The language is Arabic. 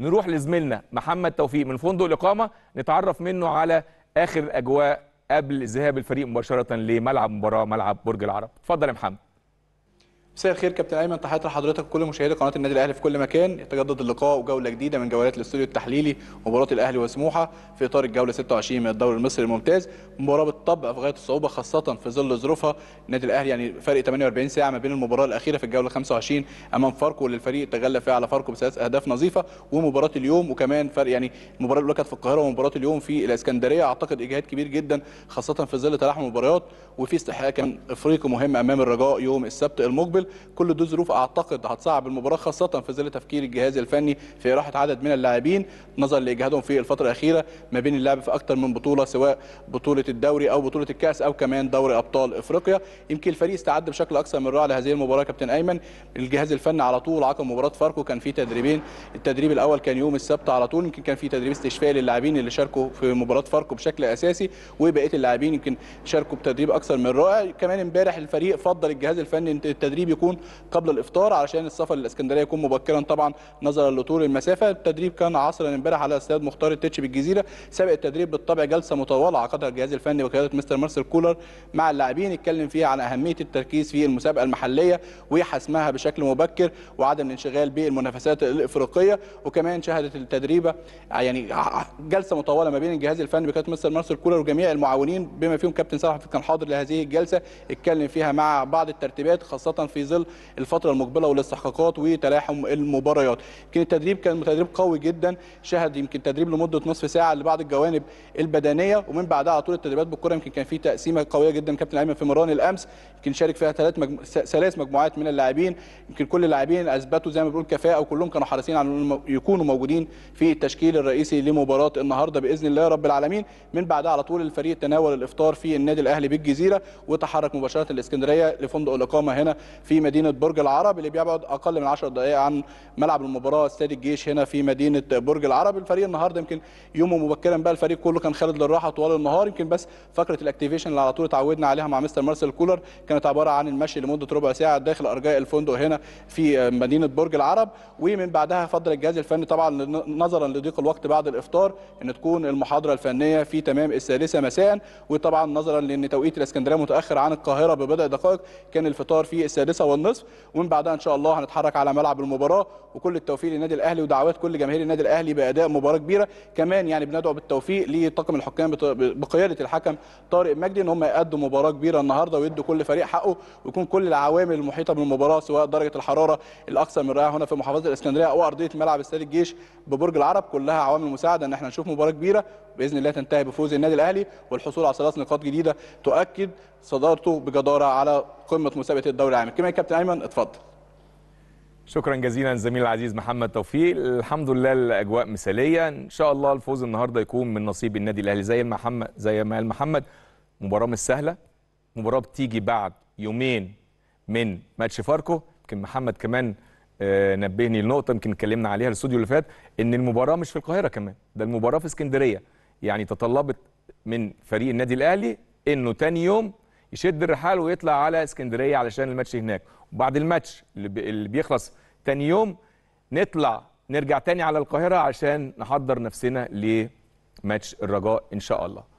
نروح لزميلنا محمد توفيق من فندق الاقامه نتعرف منه على اخر اجواء قبل ذهاب الفريق مباشره لملعب مباراه ملعب برج العرب اتفضل يا محمد مساء الخير كابتن ايمن تحيات لحضرتك وكل مشاهدي قناه النادي الاهلي في كل مكان يتجدد اللقاء وجوله جديده من جولات الاستوديو التحليلي مباراه الاهلي وسموحه في اطار الجوله 26 من الدوري المصري الممتاز مباراه بالطبع في غايه الصعوبه خاصه في ظل ظروفها النادي الاهلي يعني فرق 48 ساعه ما بين المباراه الاخيره في الجوله 25 امام فاركو واللي الفريق تغلب فيها على فاركو بثلاث اهداف نظيفه ومباراه اليوم وكمان فرق يعني المباراه الاولى كانت في القاهره ومباراه اليوم في الاسكندريه اعتقد اجهاد كبير جدا خاصه في ظل تلاحم المباريات وفي استحقاق كان افريقي مهم امام الرجاء يوم السبت المقبل متكامل كل دي ظروف اعتقد هتصعب المباراه خاصه في ظل تفكير الجهاز الفني في راحه عدد من اللاعبين نظرا لاجهادهم في الفتره الاخيره ما بين اللعب في اكثر من بطوله سواء بطوله الدوري او بطوله الكاس او كمان دوري ابطال افريقيا يمكن الفريق استعد بشكل اكثر من رائع لهذه المباراه كابتن ايمن الجهاز الفني على طول عقب مباراه فاركو كان في تدريبين التدريب الاول كان يوم السبت على طول يمكن كان في تدريب استشفائي للاعبين اللي شاركوا في مباراه فاركو بشكل اساسي وبقيه اللاعبين يمكن شاركوا بتدريب اكثر من رائع كمان امبارح الفريق فضل الجهاز الفني التدريبي يكون قبل الافطار علشان السفر للاسكندريه يكون مبكرا طبعا نظرا لطول المسافه التدريب كان عصرا امبارح على استاد مختار التتش بالجزيره سابق التدريب بالطبع جلسه مطوله عقدها الجهاز الفني وقياده مستر مارسيل كولر مع اللاعبين اتكلم فيها عن اهميه التركيز في المسابقه المحليه وحسمها بشكل مبكر وعدم الانشغال بالمنافسات الافريقيه وكمان شهدت التدريبه يعني جلسه مطوله ما بين الجهاز الفني بقياده مستر مارسيل كولر وجميع المعاونين بما فيهم كابتن صلاح كان حاضر لهذه الجلسه اتكلم فيها مع بعض الترتيبات خاصه في في ظل الفتره المقبله والاستحقاقات وتلاحم المباريات يمكن التدريب كان تدريب قوي جدا شهد يمكن تدريب لمده نصف ساعه لبعض الجوانب البدنيه ومن بعدها على طول التدريبات بالكره يمكن كان في تقسيمه قويه جدا كابتن ايمن في مران الامس يمكن شارك فيها ثلاث مجم... ثلاث مجموعات من اللاعبين يمكن كل اللاعبين اثبتوا زي ما بنقول كفاءه وكلهم كانوا حريصين على انهم يكونوا موجودين في التشكيل الرئيسي لمباراه النهارده باذن الله رب العالمين من بعدها على طول الفريق تناول الافطار في النادي الاهلي بالجزيره وتحرك مباشره الاسكندريه لفندق الاقامه هنا في في مدينه برج العرب اللي بيبعد اقل من 10 دقائق عن ملعب المباراه استاد الجيش هنا في مدينه برج العرب الفريق النهارده يمكن يومه مبكرا بقى الفريق كله كان خالد للراحه طوال النهار يمكن بس فقره الاكتيفيشن اللي على طول اتعودنا عليها مع مستر مارسيل كولر كانت عباره عن المشي لمده ربع ساعه داخل ارجاء الفندق هنا في مدينه برج العرب ومن بعدها فضل الجهاز الفني طبعا نظرا لضيق الوقت بعد الافطار ان تكون المحاضره الفنيه في تمام السادسه مساء وطبعا نظرا لان توقيت الاسكندريه متاخر عن القاهره ببضع دقائق كان الفطار في السادسه والنصف ومن بعدها إن شاء الله هنتحرك على ملعب المباراة وكل التوفيق للنادي الأهلي ودعوات كل جماهير النادي الأهلي بأداء مباراة كبيرة كمان يعني بندعو بالتوفيق لطاقم الحكام بقيادة الحكم طارق مجدي إن هم يأدوا مباراة كبيرة النهاردة ويدوا كل فريق حقه ويكون كل العوامل المحيطة بالمباراة سواء درجة الحرارة الأقصى من رائع هنا في محافظة الإسكندرية أو أرضية ملعب استاد الجيش ببرج العرب كلها عوامل مساعدة إن احنا نشوف مباراة كبيرة باذن الله تنتهي بفوز النادي الاهلي والحصول على ثلاث نقاط جديده تؤكد صدارته بجداره على قمه مسابقه الدوري العام الكلمه كابتن ايمن اتفضل شكرا جزيلا زميل العزيز محمد توفيق الحمد لله الاجواء مثاليه ان شاء الله الفوز النهارده يكون من نصيب النادي الاهلي زي محمد زي ما قال محمد مباراه مش سهله مباراه بتيجي بعد يومين من ماتش فاركو يمكن محمد كمان آه، نبهني لنقطه يمكن اتكلمنا عليها الاستوديو اللي فات ان المباراه مش في القاهره كمان ده المباراه في اسكندريه يعني تطلبت من فريق النادي الاهلي انه تاني يوم يشد الرحال ويطلع على اسكندريه علشان الماتش هناك وبعد الماتش اللي بيخلص تاني يوم نطلع نرجع تاني على القاهره عشان نحضر نفسنا لماتش الرجاء ان شاء الله